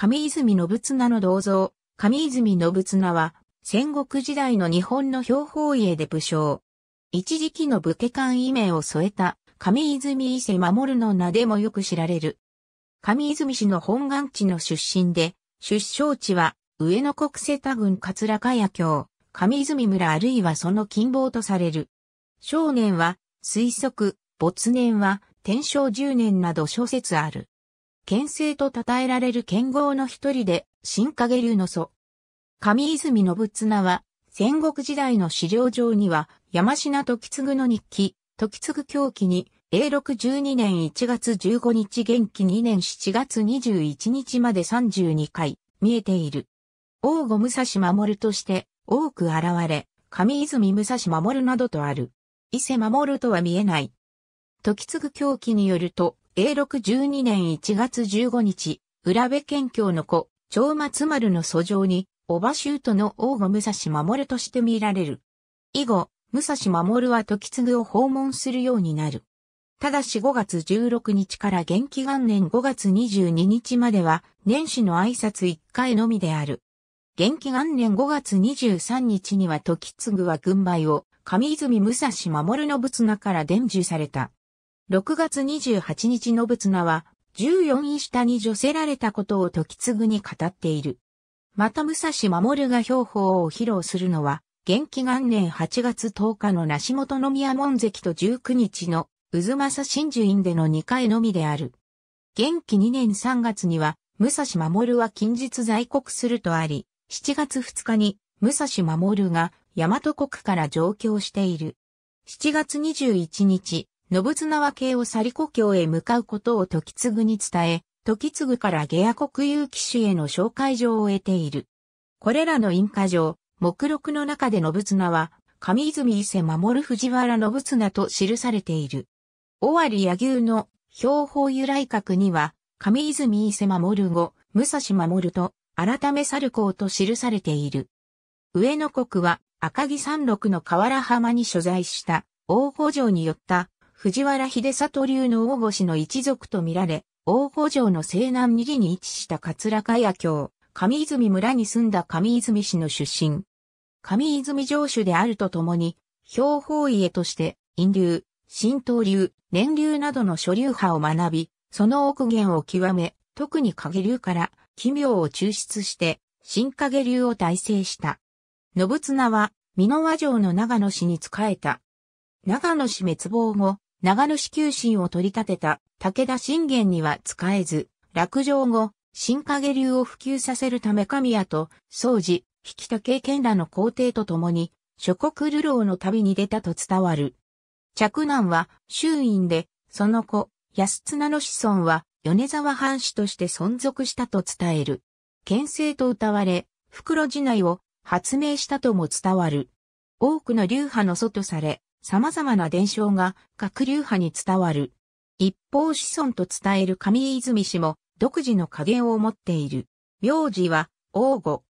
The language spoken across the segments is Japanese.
上泉信綱の銅像、上泉信綱は、戦国時代の日本の標本家で武将。一時期の武家官異名を添えた、上泉伊勢守の名でもよく知られる。上泉市の本願地の出身で、出生地は、上野国瀬田郡桂ヶ谷郷、上泉村あるいはその近傍とされる。少年は、推測、没年は、天正10年など諸説ある。県政と称えられる剣豪の一人で、新影流の祖。上泉信綱は、戦国時代の資料上には、山品時継の日記、時継狂記に、永禄12年1月15日元気2年7月21日まで32回、見えている。王御武蔵守として、多く現れ、上泉武蔵守などとある。伊勢守とは見えない。時継狂記によると、永禄12年1月15日、浦部県境の子、長松丸の訴状に、小場うとの王御武蔵守として見られる。以後、武蔵守は時継を訪問するようになる。ただし5月16日から元気元年5月22日までは、年始の挨拶1回のみである。元気元年5月23日には時継は軍配を、上泉武蔵守の仏名から伝授された。6月28日の綱は、14位下に除せられたことを時継ぐに語っている。また武蔵守が標法を披露するのは、元気元年8月10日の梨本宮門跡と19日の渦政真珠院での2回のみである。元気2年3月には、武蔵守は近日在国するとあり、7月2日に武蔵守が大和国から上京している。7月21日、信綱は慶を去り故郷へ向かうことを時次に伝え、時次から下野国有騎手への紹介状を得ている。これらの印鑑上、目録の中で信綱は、上泉伊勢守藤原信綱と記されている。尾張柳生の標法由来閣には、上泉伊勢守後、武蔵守と、改め猿公と記されている。上野国は赤城山麓の河原浜に所在した大北城によった藤原秀里流の大越の一族とみられ、大御城の西南右に位置した桂茅谷京、上泉村に住んだ上泉市の出身。上泉城主であるとともに、標方家として、陰流、神東流、年流などの諸流派を学び、その奥源を極め、特に影流から奇妙を抽出して、新影流を大成した。信綱は、美濃和城の長野氏に仕えた。長野氏滅亡後、長野市急進を取り立てた武田信玄には使えず、落城後、新影流を普及させるため神谷と、宗寺、引田経験らの皇帝と共に、諸国流浪の旅に出たと伝わる。着南は周院で、その子、安綱の子孫は、米沢藩士として存続したと伝える。県政と謳われ、袋地内を発明したとも伝わる。多くの流派の祖とされ、様々な伝承が各流派に伝わる。一方子孫と伝える上泉氏も独自の加減を持っている。名字は王語。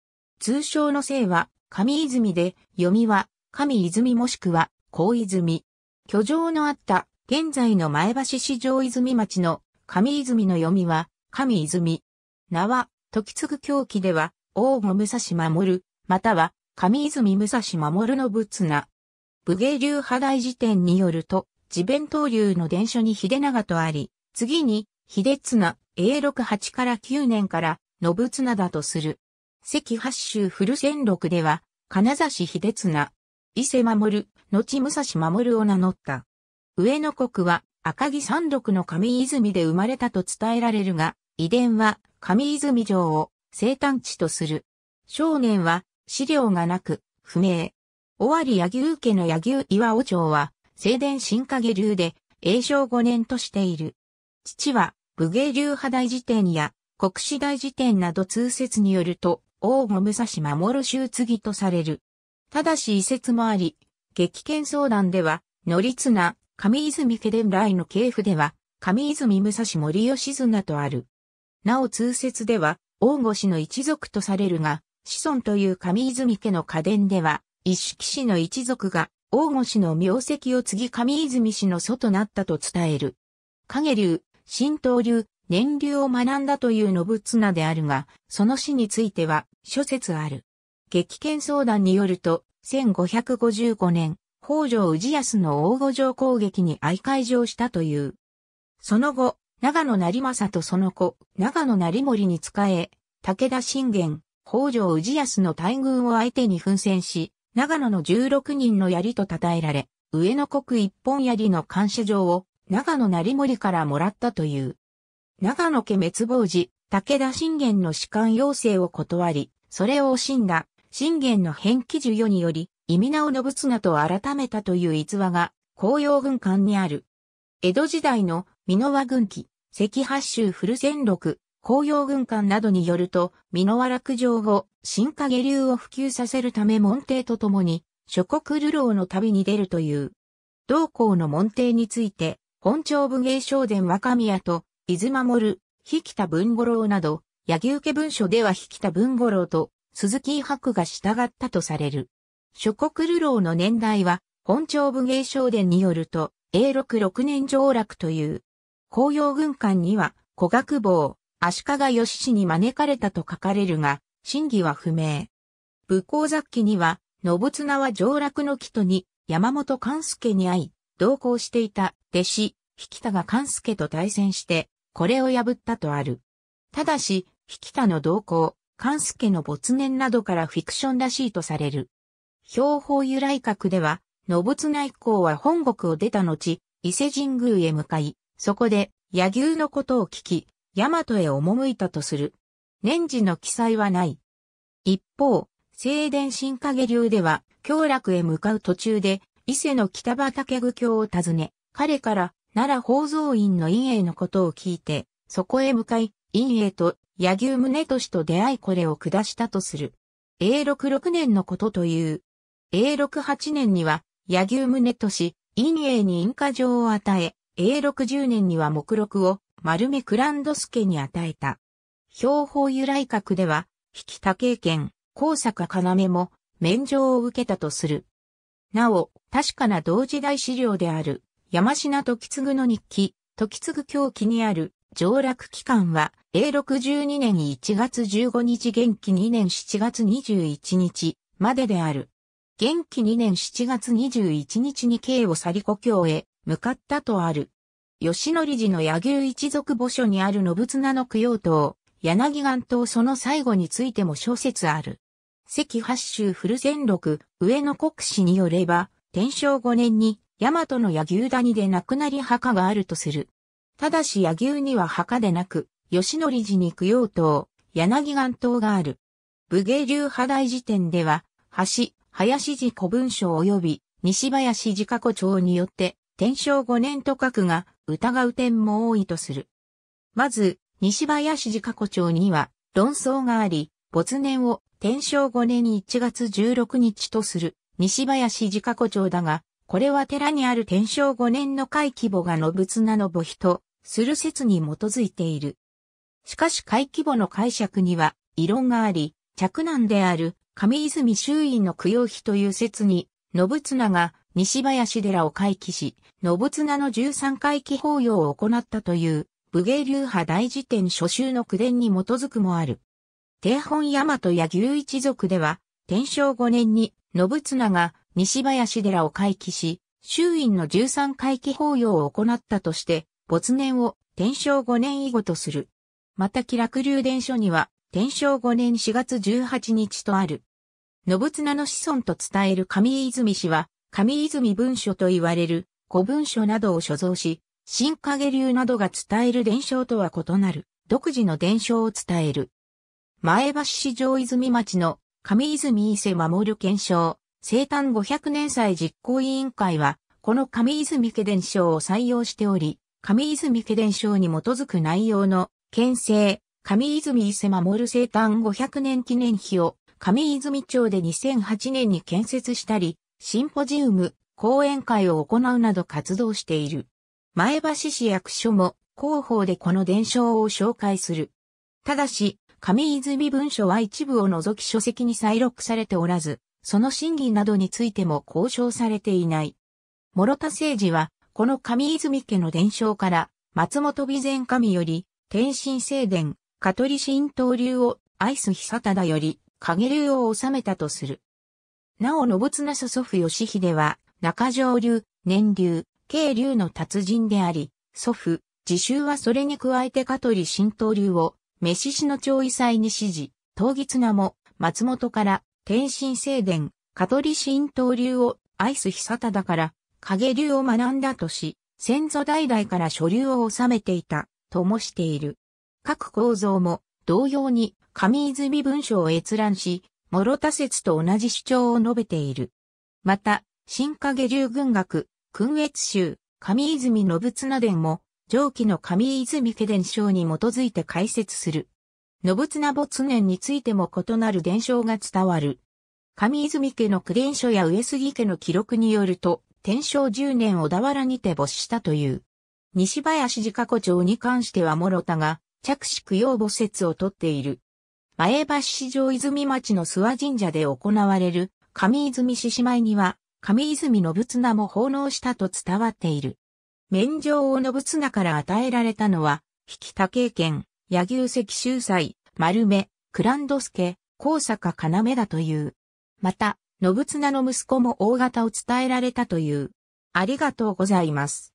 通称の姓は上泉で、読みは上泉もしくは高泉。居城のあった現在の前橋市上泉町の上泉の読みは上泉。名は時継狂気では王語武蔵守る、または上泉武蔵守の仏な武芸流派大辞典によると、自弁当流の伝書に秀長とあり、次に、秀綱、永禄8から9年から、信綱だとする。関八州古戦録では、金指秀綱、伊勢守、後武蔵守を名乗った。上野国は、赤城山麓の上泉で生まれたと伝えられるが、遺伝は上泉城を生誕地とする。少年は資料がなく、不明。尾張柳生家の柳生岩尾町は、静電新影流で、永正五年としている。父は、武芸流派大辞典や、国史大辞典など通説によると、王御武蔵守州継とされる。ただし遺説もあり、激剣相談では、乗綱、上泉家伝来の系譜では、上泉武蔵森吉綱とある。なお通説では、王御氏の一族とされるが、子孫という上泉家の家伝では、一色氏の一族が、大御氏の名跡を継ぎ上泉氏の祖となったと伝える。影流、神道流、年流を学んだという信綱であるが、その死については諸説ある。激剣相談によると、1555年、北条氏康の大御城攻撃に相会場したという。その後、長野成政とその子、長野成森に仕え、武田信玄、北条氏康の大軍を相手に奮戦し、長野の16人の槍と称えられ、上野国一本槍の感謝状を長野成森からもらったという。長野家滅亡時、武田信玄の士官要請を断り、それを惜しんだ信玄の返記授与により、意味名を信綱と改めたという逸話が、紅葉軍艦にある。江戸時代の美濃和軍記、赤八州古戦録、紅葉軍艦などによると、箕輪落城後、新影流を普及させるため門弟と共に、諸国流浪の旅に出るという。同校の門弟について、本庁武芸商伝若宮と、伊豆守、引田文五郎など、柳受文書では引田文五郎と、鈴木博が従ったとされる。諸国流浪の年代は、本庁武芸商伝によると、永禄6年上落という。紅葉軍艦には、古学坊、足利義氏に招かれたと書かれるが、真偽は不明。武功雑記には、信綱は上洛の木とに、山本勘助に会い、同行していた弟子、引田が勘助と対戦して、これを破ったとある。ただし、引田の同行、勘助の没年などからフィクションらしいとされる。標法由来閣では、信綱以降は本国を出た後、伊勢神宮へ向かい、そこで、野牛のことを聞き、大和へ赴いたとする。年次の記載はない。一方、静電新影流では、京楽へ向かう途中で、伊勢の北畑具教を訪ね、彼から奈良宝蔵院の陰影のことを聞いて、そこへ向かい、陰影と柳生宗俊と出会いこれを下したとする。A66 年のことという。A68 年には、柳生宗俊、陰影に陰花状を与え、A60 年には目録を、丸目クランドスケに与えた。標法由来閣では、引田経験、高坂要も、免状を受けたとする。なお、確かな同時代資料である、山品時継の日記、時継狂記にある、上落期間は、A62 年1月15日元気2年7月21日までである。元気2年7月21日に京を去り故郷へ向かったとある。吉野寺の柳生一族墓所にある信綱の供養塔、柳岩塔その最後についても諸説ある。関八州古全六上野国史によれば、天正5年に、大和の柳生谷で亡くなり墓があるとする。ただし柳生には墓でなく、吉野寺に供養塔、柳岩塔がある。武芸流派大辞典では、橋、林寺古文書及び西林寺過去帳によって、天正5年と書くが、疑う点も多いとする。まず、西林寺過去町には論争があり、没年を天正5年1月16日とする西林寺過去町だが、これは寺にある天正5年の会規模がのつなの母碑とする説に基づいている。しかし会規模の解釈には異論があり、着難である上泉周囲の供養碑という説に信綱が西林寺を回帰し、信綱の13回帰法要を行ったという、武芸流派大辞典初集の句伝に基づくもある。定本大和や牛一族では、天正5年に信綱が西林寺を回帰し、周院の13回帰法要を行ったとして、没年を天正5年以後とする。また気楽流伝書には、天正5年4月18日とある。信綱の子孫と伝える上泉氏は、上泉文書と言われる古文書などを所蔵し、新影流などが伝える伝承とは異なる、独自の伝承を伝える。前橋市上泉町の上泉伊勢守検証、生誕500年祭実行委員会は、この上泉家伝承を採用しており、上泉家伝承に基づく内容の、県政、上泉伊勢守生誕500年記念碑を上泉町で2008年に建設したり、シンポジウム、講演会を行うなど活動している。前橋市役所も広報でこの伝承を紹介する。ただし、上泉文書は一部を除き書籍に再録されておらず、その審議などについても交渉されていない。諸田誠治は、この上泉家の伝承から、松本備前神より、天神聖殿、香取神道流を、愛す久忠より、影流を治めたとする。なお信綱祖祖父義秀は、中上流、年流、慶流の達人であり、祖父、自習はそれに加えて香取神道流を、飯師の長異祭に指示、当月名も、松本から、天神聖殿、香取神道流を、愛す久忠から、影流を学んだとし、先祖代々から所流を治めていた、ともしている。各構造も、同様に、上泉文書を閲覧し、諸田説と同じ主張を述べている。また、新影流軍学、訓越集、上泉信綱伝も、上記の上泉家伝承に基づいて解説する。信綱没年についても異なる伝承が伝わる。上泉家の区伝書や上杉家の記録によると、天正10年小田原にて没したという。西林寺加古町に関しては諸田が、着手供養母説をとっている。前橋市上泉町の諏訪神社で行われる上泉獅子舞には上泉信綱も奉納したと伝わっている。免状を信綱から与えられたのは、引田経験、柳生石秀才、丸目、クランドスケ、高坂要だという。また、信綱の息子も大型を伝えられたという。ありがとうございます。